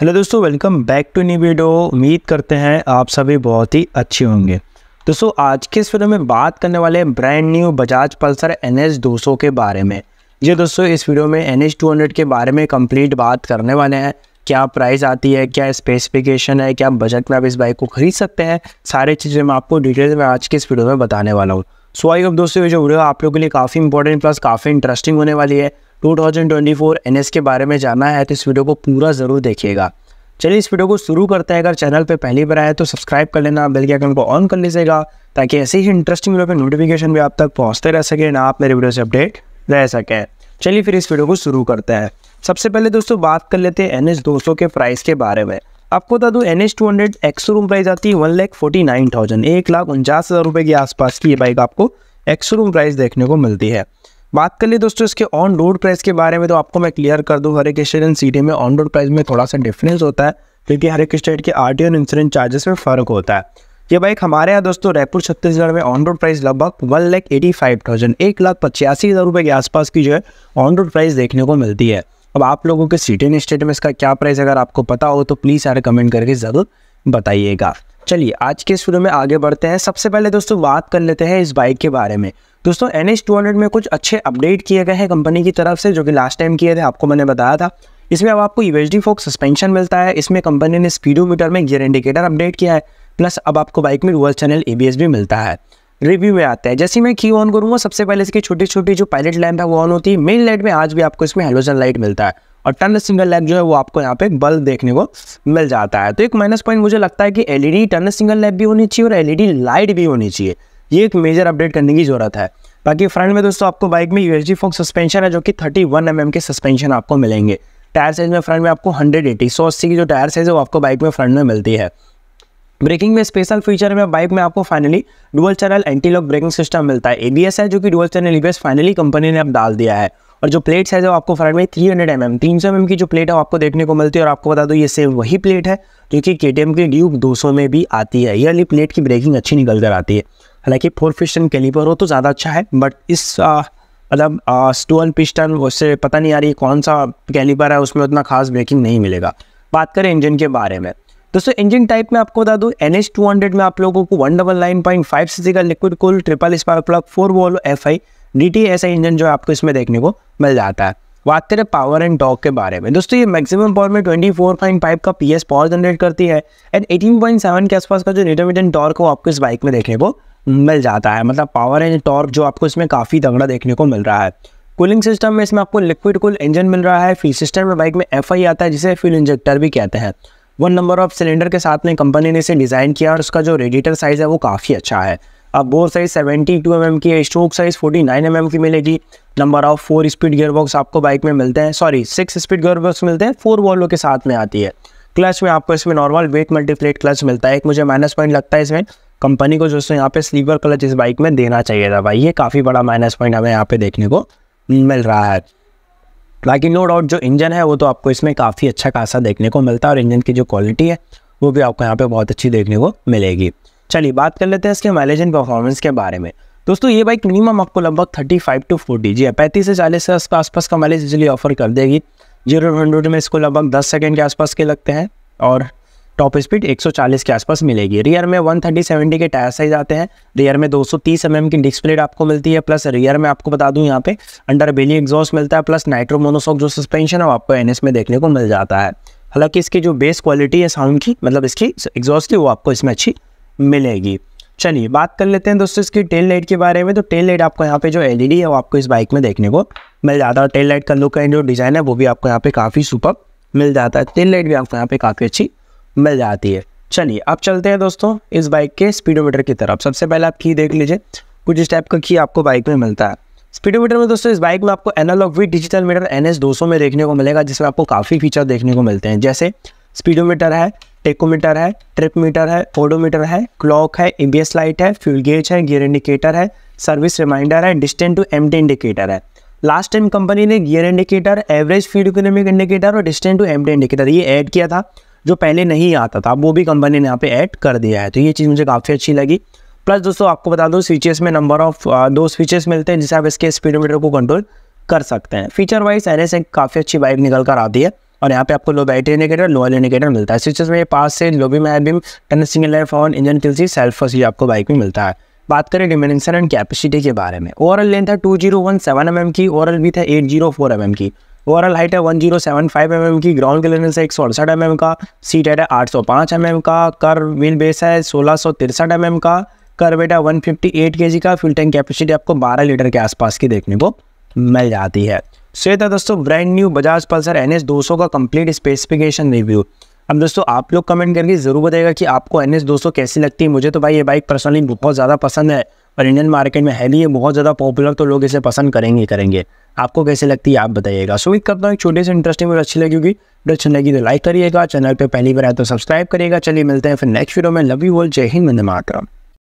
hello दोस्तों welcome back to new video उम्मीद करते हैं आप सभी बहुत ही अच्छे होंगे दोस्तों आज के इस वीडियो में बात करने वाले हैं brand new Bajaj Pulsar N H दो सौ के बारे में जी दोस्तों इस वीडियो में एन एच टू हंड्रेड के बारे में कंप्लीट बात करने वाले हैं क्या प्राइस आती है क्या स्पेसिफिकेशन है क्या बजट में आप इस बाइक को खरीद सकते हैं सारी चीज़ें मैं आपको डिटेल्स में आज के इस वीडियो में बताने वाला हूँ सो आई अब दोस्तों ये जो वीडियो आप लोगों के लिए काफ़ी इंपॉर्टेंट प्लस काफ़ी इंटरेस्टिंग होने वाली है 2024 एनएस के बारे में जाना है तो इस वीडियो को पूरा ज़रूर देखिएगा चलिए इस वीडियो को शुरू करते हैं अगर चैनल पर पहली बार आए तो सब्सक्राइब कर लेना बेल के आइकन को ऑन कर लीजिएगा ताकि ऐसे ही इंटरेस्टिंग वीडियो पर नोटिफिकेशन भी आप तक पहुँचते रह सकें ना आप मेरे वीडियो से अपडेट रह सकें चलिए फिर इस वीडियो को शुरू करते हैं सबसे पहले दोस्तों बात कर लेते हैं एन एस के प्राइस के बारे में आपको बता दूँ N S two hundred ex showroom price आती है one lakh forty nine thousand एक लाख उनचास हज़ार रुपये के आसपास की ये बाइक आपको एक्स रूम प्राइस देखने को मिलती है बात कर ली दोस्तों इसके ऑन रोड प्राइस के बारे में तो आपको मैं क्लियर कर दूँ हर एक स्टेट एंड में ऑन रोड प्राइस में थोड़ा सा डिफरेंस होता है क्योंकि हर एक स्टेट के आर टी और इंश्योरेंस चार्जेस में फ़र्क होता है ये बाइक हमारे यहाँ दोस्तों रायपुर छत्तीसगढ़ में ऑन रोड प्राइस लगभग one lakh eighty five thousand एक लाख पचासी हज़ार रुपये के आसपास की जो है ऑन रोड प्राइस देखने को मिलती है अब आप लोगों के सिटी स्टेट में इसका क्या प्राइस अगर आपको पता हो तो प्लीज़ यार कमेंट करके ज़रूर बताइएगा चलिए आज के इस वीडियो में आगे बढ़ते हैं सबसे पहले दोस्तों बात कर लेते हैं इस बाइक के बारे में दोस्तों एन एच टू हंड्रेड में कुछ अच्छे अपडेट किए गए हैं कंपनी की तरफ से जो कि लास्ट टाइम किए थे आपको मैंने बताया था इसमें अब आपको यूएच डी फोक सस्पेंशन मिलता है इसमें कंपनी ने स्पीडोमीटर में गियर इंडिकेटर अपडेट किया है प्लस अब आपको बाइक में रूअल चैनल ए भी मिलता है रिव्यू में आता है जैसे मैं की ऑन करूँगा सबसे पहले इसकी छोटी छोटी जो पायलट लैंप है वो ऑन होती है मेन लाइट में आज भी आपको इसमें हेलोजन लाइट मिलता है और टर्न सिंगल लैम्प जो है वो आपको यहाँ पे बल्ब देखने को मिल जाता है तो एक माइनस पॉइंट मुझे लगता है कि एलईडी टर्न सिंगल लैम्प भी होनी चाहिए और एलईडी लाइट e भी होनी चाहिए ये एक मेजर अपडेट करने की ज़रूरत है बाकी फ्रंट में दोस्तों आपको बाइक में यूएसडी फोक सस्पेंशन है जो कि थर्टी वन mm के सस्पेंशन आपको मिलेंगे टायर साइज में फ्रंट में आपको हंड्रेड एटी सौ अस्सी की जो टायर साइज है वो आपको बाइक में फ्रंट में मिलती है ब्रेकिंग में स्पेशल फीचर में बाइक में आपको finally dual channel anti lock braking system मिलता है एबीएस है जो कि dual channel ABS finally company ने अब डाल दिया है और जो प्लेट साइज है वो आपको फ्रंट में 300 हंड्रेड एम एम तीन सौ एम की जो प्लेट है वो आपको देखने को मिलती है और आपको बता दो ये सेम वही प्लेट है जो कि के टी एम की ड्यूब 200 में भी आती है ईयरली प्लेट की ब्रेकिंग अच्छी निकल कर आती है हालांकि फोर पिस्टन कैलिपर हो तो ज़्यादा अच्छा है बट इस मतलब स्टोन पिस्टन उससे पता नहीं आ रही कौन सा कैलिपर है उसमें उतना खास ब्रेकिंग नहीं मिलेगा बात करें इंजन के बारे में दोस्तों इंजन टाइप में आपको बता दूँ एन एच टू हंड्रेड में आप लोगों को one double nine point five C C का liquid cool triple spark plug four valve F I D T ऐसा इंजन जो आपको इसमें देखने को मिल जाता है बात करें पावर एंड टॉक के बारे में दोस्तों ये मैक्सिमम पावर में ट्वेंटी फोर पॉइंट फाइव का पी एस पावर जनरेट करती है एंड एटीन पॉइंट सेवन के आसपास का जो इंटरमीडियन टॉर्क हो आपको इस बाइक में देखने को मिल जाता है मतलब पावर एंड टॉर्क जो आपको इसमें काफ़ी तगड़ा देखने को मिल रहा है कूलिंग सिस्टम में इसमें आपको लिक्विड कूल इंजन मिल रहा है फ्यूल सिस्टम में बाइक में एफ आता है जिसे फ्यूल इंजेक्टर भी कहते हैं वन नंबर ऑफ सिलेंडर के साथ में कंपनी ने इसे डिज़ाइन किया और उसका जो रेडिएटर साइज़ है वो काफ़ी अच्छा है अब bore size seventy two M की है stroke size forty nine M M की मिलेगी number of four speed gear box आपको बाइक में मिलते हैं sorry six speed gear box मिलते हैं फोर वॉलो के साथ में आती है क्लच में आपको इसमें नॉर्मल वेट मल्टीप्लेट क्लच मिलता है एक मुझे माइनस पॉइंट लगता है इसमें कंपनी को जो सो यहाँ पे स्लीपर क्लच इस बाइक में देना चाहिए था भाई ये काफ़ी बड़ा माइनस पॉइंट हमें यहाँ पे देखने को मिल रहा है बाकी नो डाउट जो इंजन है वो तो आपको इसमें काफ़ी अच्छा खासा देखने को मिलता है और इंजन की जो क्वालिटी है वो भी आपको यहाँ पर बहुत अच्छी देखने को मिलेगी चलिए बात कर लेते हैं इसके माइलेज एंड परफॉर्मेंस के बारे में दोस्तों ये बाइक मिनिमम आपको लगभग थर्टी फाइव टू फोर्टी जी हाँ, पैंतीस से चालीस के आसपास का माइलेज इजिली ऑफर कर देगी जीरो हंड्रेड में इसको लगभग दस सेकेंड के आसपास के लगते हैं और टॉप स्पीड 140 के आसपास मिलेगी रियर में थर्टी सेवेंटी के टायर साइज आते हैं रियर में 230 सौ mm की डिस्क प्लेट आपको मिलती है प्लस रियर में आपको बता दूं यहाँ पे अंडर बेली एग्जॉस्ट मिलता है प्लस नाइट्रो मोनोसॉक जो सस्पेंशन है आपको एन में देखने को मिल जाता है हालांकि इसकी जो बेस क्वालिटी है साउंड की मतलब इसकी एग्जॉस्ट की वो आपको इसमें अच्छी मिलेगी चलिए बात कर लेते हैं दोस्तों इसकी टेल लाइट के बारे में तो टेल लाइट आपको यहाँ पे जो एलईडी e है वो आपको इस बाइक में देखने को मिल जाता है टेल लाइट का लुक एंड जो डिज़ाइन है वो भी आपको यहाँ पे काफ़ी सुपर मिल जाता है टेल लाइट भी आपको यहाँ पे काफ़ी अच्छी मिल जाती है चलिए अब चलते हैं दोस्तों इस बाइक के स्पीडोमीटर की तरफ सबसे पहले आप की देख लीजिए कुछ इस टाइप का की आपको बाइक में मिलता है स्पीडोमीटर में दोस्तों इस बाइक में आपको एनालॉग भी डिजिटल मीटर एन एस में देखने को मिलेगा जिसमें आपको काफ़ी फीचर देखने को मिलते हैं जैसे स्पीडोमीटर है टेकोमीटर है ट्रिप मीटर है ओडोमीटर है क्लॉक है ई लाइट है फ्यूल गेज है गियर इंडिकेटर है सर्विस रिमाइंडर है डिस्टेंट टू एम इंडिकेटर है लास्ट टाइम कंपनी ने gear indicator average fuel economic indicator और डिस्टेंट टू एम इंडिकेटर ये ऐड किया था जो पहले नहीं आता था वो भी कंपनी ने यहाँ पे ऐड कर दिया है तो ये चीज़ मुझे काफ़ी अच्छी लगी प्लस दोस्तों आपको बता दूँ स्विचेस में नंबर ऑफ दो स्विचेस मिलते हैं जिससे आप इसके स्पीडोमीटर को कंट्रोल कर सकते हैं फीचर वाइज एन एस काफ़ी अच्छी बाइक निकल कर आती है और यहाँ पे आपको low battery indicator lower indicator मिलता है स्विचेस में पास से लो भी high turn signal light on engine किल्सी सेल्फ ये आपको बाइक में मिलता है बात करें डिमेंशन एंड कैपेसिटी के बारे में ओवरऑल लेंथ है two zero one seven M M की ओवरऑल भी था eight zero four M M की ओवरऑल हाइट है 1075 जीरो mm की ग्राउंड क्लियरेंस है एक सौ अड़सठ mm का सीट हेड है 805 mm का कर व्हील बेस है सोलह सौ तिरसठ mm का कर बेटा 158 जी का फ्यूल टैंक कैपेसिटी आपको 12 लीटर के आसपास की देखने को मिल जाती है सो ये था दोस्तों brand new Bajaj Pulsar N S का कंप्लीट स्पेसिफिकेशन रिव्यू अब दोस्तों आप लोग कमेंट करके ज़रूर बताएगा कि आपको एन एस कैसी लगती है मुझे तो भाई ये बाइक पर्सनली बहुत ज़्यादा पसंद है पर इंडियन मार्केट में हैली है बहुत ज़्यादा पॉपुलर तो लोग इसे पसंद करेंगे करेंगे आपको कैसे लगती है आप बताइएगा सो एक करता हूँ छोटे से इंटरेस्टिंग और अच्छी लगी होगी वीडियो अच्छी लगी तो लाइक तो करिएगा चैनल पर पहली बार आए तो सब्सक्राइब करिएगा चलिए मिलते हैं फिर नेक्स्ट वीडियो में लव यू ऑल जय हिंद मंद मातरम